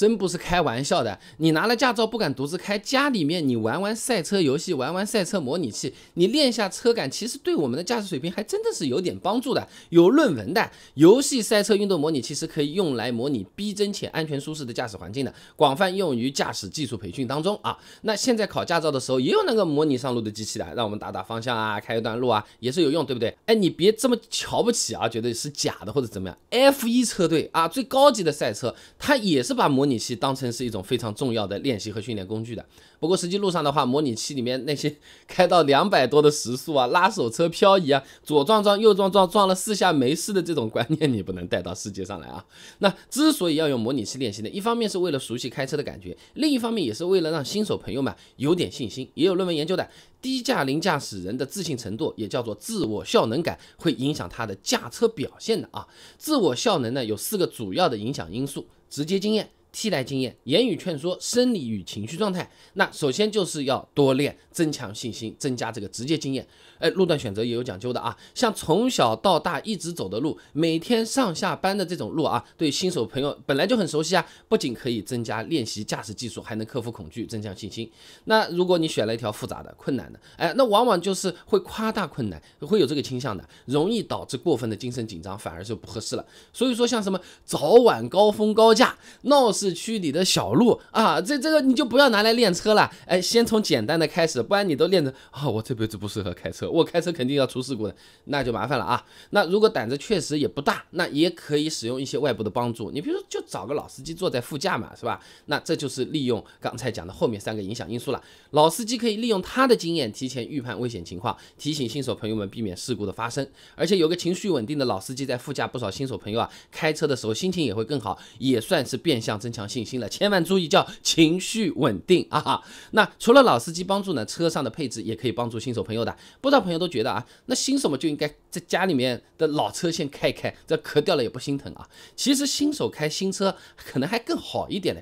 真不是开玩笑的，你拿了驾照不敢独自开，家里面你玩玩赛车游戏，玩玩赛车模拟器，你练下车感，其实对我们的驾驶水平还真的是有点帮助的，有论文的。游戏赛车运动模拟其实可以用来模拟逼真且安全舒适的驾驶环境的，广泛用于驾驶技术培训当中啊。那现在考驾照的时候也有那个模拟上路的机器的，让我们打打方向啊，开一段路啊，也是有用，对不对？哎，你别这么瞧不起啊，觉得是假的或者怎么样？F1 车队啊，最高级的赛车，它也是把模拟。模拟器当成是一种非常重要的练习和训练工具的。不过实际路上的话，模拟器里面那些 开到两百多的时速啊，拉手车漂移啊，左撞撞右撞撞，撞了四下没事的这种观念，你不能带到世界上来啊。那之所以要用模拟器练习呢，一方面是为了熟悉开车的感觉，另一方面也是为了让新手朋友们有点信心。也有论文研究的，低驾零驾驶人的自信程度，也叫做自我效能感，会影响他的驾车表现的啊。自我效能呢，有四个主要的影响因素：直接经验。替代经验、言语劝说、生理与情绪状态。那首先就是要多练，增强信心，增加这个直接经验。哎，路段选择也有讲究的啊。像从小到大一直走的路，每天上下班的这种路啊，对新手朋友本来就很熟悉啊。不仅可以增加练习驾驶技术，还能克服恐惧，增强信心。那如果你选了一条复杂的、困难的，哎，那往往就是会夸大困难，会有这个倾向的，容易导致过分的精神紧张，反而就不合适了。所以说，像什么早晚高峰、高架、闹市区里的小路啊，这这个你就不要拿来练车了，哎，先从简单的开始，不然你都练的啊，我这辈子不适合开车，我开车肯定要出事故的，那就麻烦了啊。那如果胆子确实也不大，那也可以使用一些外部的帮助，你比如说就找个老司机坐在副驾嘛，是吧？那这就是利用刚才讲的后面三个影响因素了。老司机可以利用他的经验提前预判危险情况，提醒新手朋友们避免事故的发生，而且有个情绪稳定的老司机在副驾，不少新手朋友啊，开车的时候心情也会更好，也算是变相增。增强信心了，千万注意叫情绪稳定啊！那除了老司机帮助呢，车上的配置也可以帮助新手朋友的。不少朋友都觉得啊，那新手嘛就应该在家里面的老车先开一开，这壳掉了也不心疼啊。其实新手开新车可能还更好一点呢。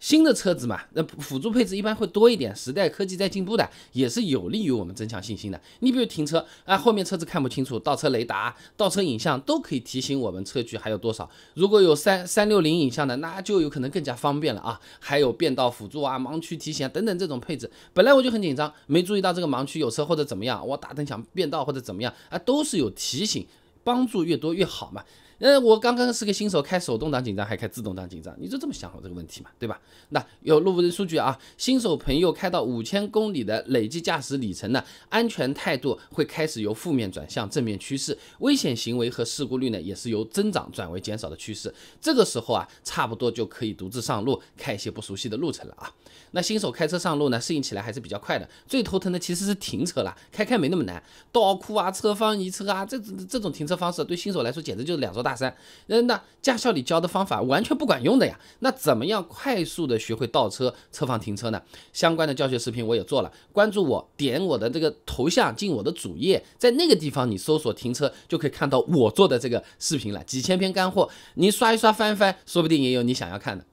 新的车子嘛，那辅助配置一般会多一点。时代科技在进步的，也是有利于我们增强信心的。你比如停车啊，后面车子看不清楚，倒车雷达、倒车影像都可以提醒我们车距还有多少。如果有三三六零影像的，那就有可能更加方便了啊。还有变道辅助啊、盲区提醒等等这种配置，本来我就很紧张，没注意到这个盲区有车或者怎么样，我打灯想变道或者怎么样啊，都是有提醒，帮助越多越好嘛。那我刚刚是个新手，开手动挡紧张，还开自动挡紧张，你就这么想好这个问题嘛，对吧？那有路服的数据啊，新手朋友开到五千公里的累计驾驶里程呢，安全态度会开始由负面转向正面趋势，危险行为和事故率呢也是由增长转为减少的趋势。这个时候啊，差不多就可以独自上路开一些不熟悉的路程了啊。那新手开车上路呢，适应起来还是比较快的。最头疼的其实是停车了，开开没那么难，倒库啊、车方移车啊，这这种停车方式对新手来说简直就是两座大。大三，那那驾校里教的方法完全不管用的呀。那怎么样快速的学会倒车、侧方停车呢？相关的教学视频我也做了，关注我，点我的这个头像进我的主页，在那个地方你搜索停车就可以看到我做的这个视频了。几千篇干货，你刷一刷、翻一翻，说不定也有你想要看的。